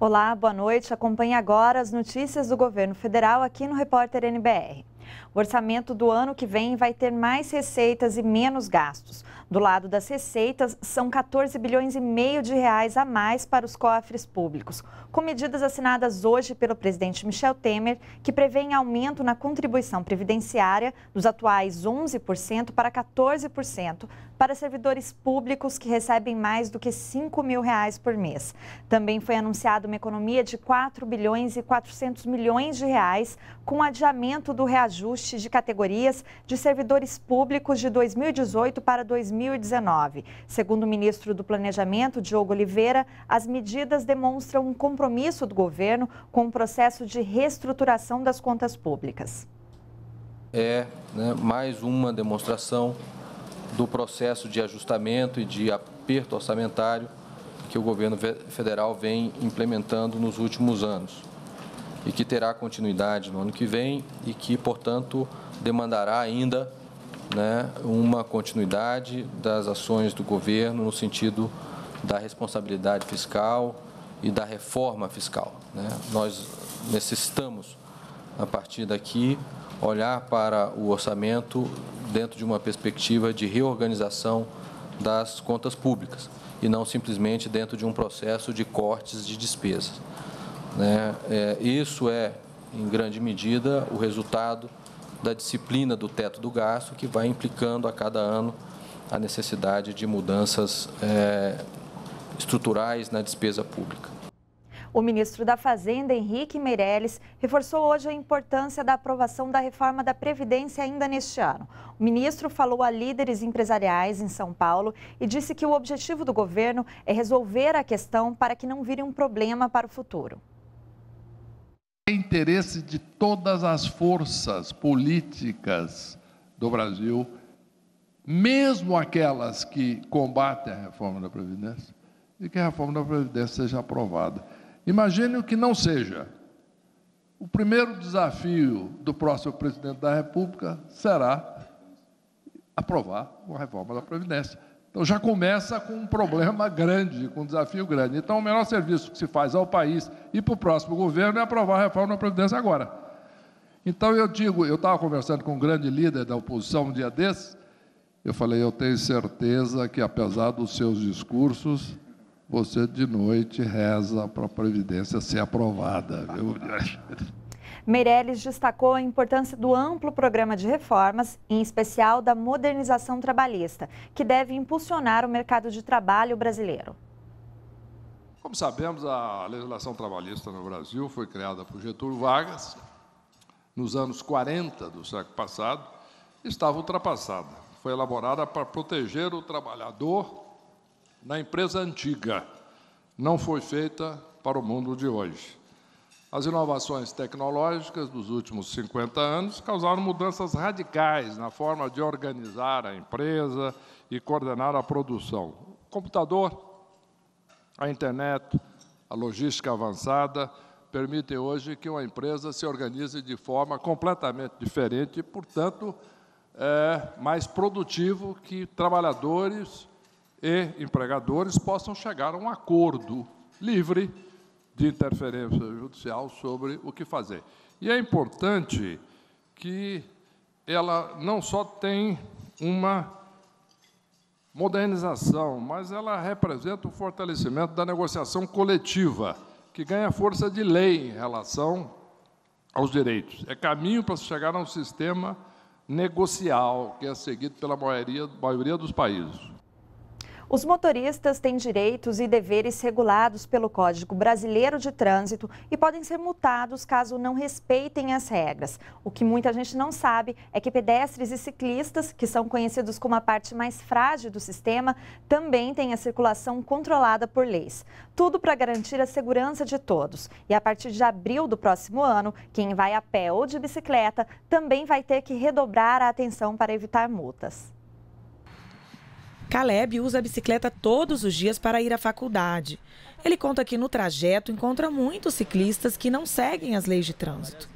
Olá, boa noite. Acompanhe agora as notícias do governo federal aqui no Repórter NBR. O orçamento do ano que vem vai ter mais receitas e menos gastos. Do lado das receitas, são 14 bilhões e meio de reais a mais para os cofres públicos, com medidas assinadas hoje pelo presidente Michel Temer, que prevêem aumento na contribuição previdenciária dos atuais 11% para 14%, para servidores públicos que recebem mais do que 5 mil reais por mês. Também foi anunciada uma economia de 4 bilhões e 400 milhões de reais, com adiamento do reajuste de categorias de servidores públicos de 2018 para 2019. Segundo o ministro do Planejamento, Diogo Oliveira, as medidas demonstram um compromisso do governo com o processo de reestruturação das contas públicas. É né, mais uma demonstração do processo de ajustamento e de aperto orçamentário que o governo federal vem implementando nos últimos anos e que terá continuidade no ano que vem e que, portanto, demandará ainda né, uma continuidade das ações do governo no sentido da responsabilidade fiscal e da reforma fiscal. Né? Nós necessitamos, a partir daqui, olhar para o orçamento dentro de uma perspectiva de reorganização das contas públicas e não simplesmente dentro de um processo de cortes de despesas. Né? É, isso é, em grande medida, o resultado da disciplina do teto do gasto, que vai implicando a cada ano a necessidade de mudanças é, estruturais na despesa pública. O ministro da Fazenda, Henrique Meirelles, reforçou hoje a importância da aprovação da reforma da Previdência ainda neste ano. O ministro falou a líderes empresariais em São Paulo e disse que o objetivo do governo é resolver a questão para que não vire um problema para o futuro. É interesse de todas as forças políticas do Brasil, mesmo aquelas que combatem a reforma da Previdência, de que a reforma da Previdência seja aprovada. Imagine o que não seja. O primeiro desafio do próximo presidente da República será aprovar uma reforma da Previdência. Então já começa com um problema grande, com um desafio grande. Então, o melhor serviço que se faz ao país e para o próximo governo é aprovar a reforma da Previdência agora. Então, eu digo: eu estava conversando com um grande líder da oposição um dia desses, eu falei: eu tenho certeza que, apesar dos seus discursos, você de noite reza para a Previdência ser aprovada. Viu? Meirelles destacou a importância do amplo programa de reformas, em especial da modernização trabalhista, que deve impulsionar o mercado de trabalho brasileiro. Como sabemos, a legislação trabalhista no Brasil foi criada por Getúlio Vargas nos anos 40 do século passado, estava ultrapassada. Foi elaborada para proteger o trabalhador na empresa antiga, não foi feita para o mundo de hoje. As inovações tecnológicas dos últimos 50 anos causaram mudanças radicais na forma de organizar a empresa e coordenar a produção. O computador, a internet, a logística avançada permitem hoje que uma empresa se organize de forma completamente diferente e, portanto, é mais produtivo que trabalhadores e empregadores possam chegar a um acordo livre de interferência judicial sobre o que fazer. E é importante que ela não só tem uma modernização, mas ela representa o fortalecimento da negociação coletiva, que ganha força de lei em relação aos direitos. É caminho para se chegar a um sistema negocial, que é seguido pela maioria, maioria dos países. Os motoristas têm direitos e deveres regulados pelo Código Brasileiro de Trânsito e podem ser multados caso não respeitem as regras. O que muita gente não sabe é que pedestres e ciclistas, que são conhecidos como a parte mais frágil do sistema, também têm a circulação controlada por leis. Tudo para garantir a segurança de todos. E a partir de abril do próximo ano, quem vai a pé ou de bicicleta também vai ter que redobrar a atenção para evitar multas. Caleb usa a bicicleta todos os dias para ir à faculdade. Ele conta que no trajeto encontra muitos ciclistas que não seguem as leis de trânsito.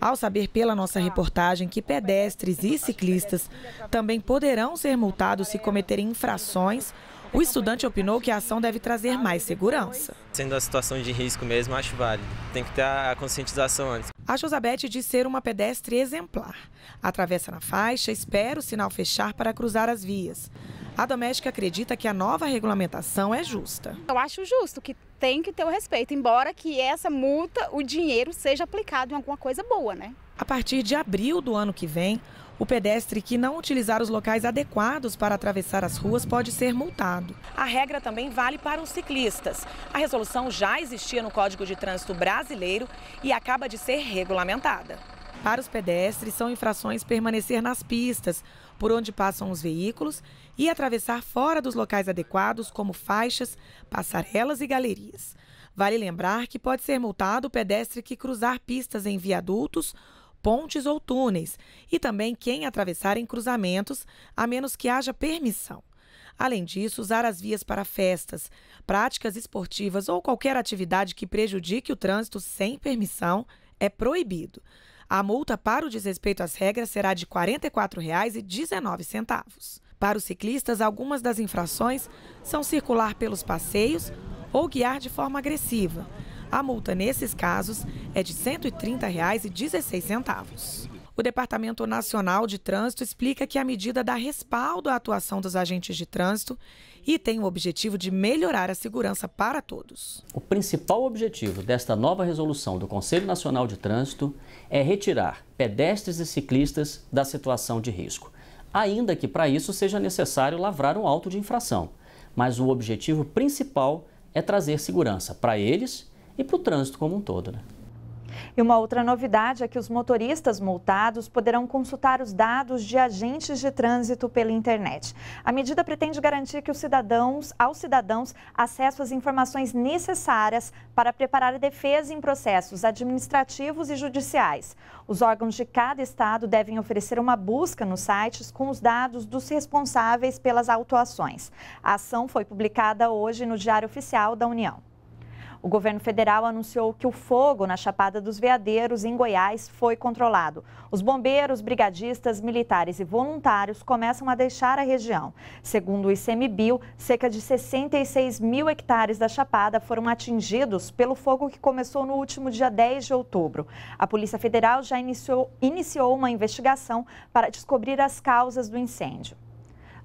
Ao saber pela nossa reportagem que pedestres e ciclistas também poderão ser multados se cometerem infrações, o estudante opinou que a ação deve trazer mais segurança. Sendo a situação de risco mesmo, acho válido. Tem que ter a conscientização antes. A Josabete diz ser uma pedestre exemplar. Atravessa na faixa, espera o sinal fechar para cruzar as vias. A Doméstica acredita que a nova regulamentação é justa. Eu acho justo que tem que ter o respeito, embora que essa multa, o dinheiro seja aplicado em alguma coisa boa, né? A partir de abril do ano que vem, o pedestre que não utilizar os locais adequados para atravessar as ruas pode ser multado. A regra também vale para os ciclistas. A resolução já existia no Código de Trânsito Brasileiro e acaba de ser regulamentada. Para os pedestres, são infrações permanecer nas pistas, por onde passam os veículos, e atravessar fora dos locais adequados, como faixas, passarelas e galerias. Vale lembrar que pode ser multado o pedestre que cruzar pistas em viadutos, pontes ou túneis, e também quem atravessar em cruzamentos, a menos que haja permissão. Além disso, usar as vias para festas, práticas esportivas ou qualquer atividade que prejudique o trânsito sem permissão é proibido. A multa para o desrespeito às regras será de R$ 44,19. Para os ciclistas, algumas das infrações são circular pelos passeios ou guiar de forma agressiva. A multa nesses casos é de R$ 130,16. O Departamento Nacional de Trânsito explica que a medida dá respaldo à atuação dos agentes de trânsito e tem o objetivo de melhorar a segurança para todos. O principal objetivo desta nova resolução do Conselho Nacional de Trânsito é retirar pedestres e ciclistas da situação de risco, ainda que para isso seja necessário lavrar um auto de infração. Mas o objetivo principal é trazer segurança para eles e para o trânsito como um todo. Né? E uma outra novidade é que os motoristas multados poderão consultar os dados de agentes de trânsito pela internet. A medida pretende garantir que os cidadãos, aos cidadãos, acesso às informações necessárias para preparar a defesa em processos administrativos e judiciais. Os órgãos de cada estado devem oferecer uma busca nos sites com os dados dos responsáveis pelas autuações. A ação foi publicada hoje no Diário Oficial da União. O governo federal anunciou que o fogo na Chapada dos Veadeiros, em Goiás, foi controlado. Os bombeiros, brigadistas, militares e voluntários começam a deixar a região. Segundo o ICMBio, cerca de 66 mil hectares da Chapada foram atingidos pelo fogo que começou no último dia 10 de outubro. A Polícia Federal já iniciou, iniciou uma investigação para descobrir as causas do incêndio.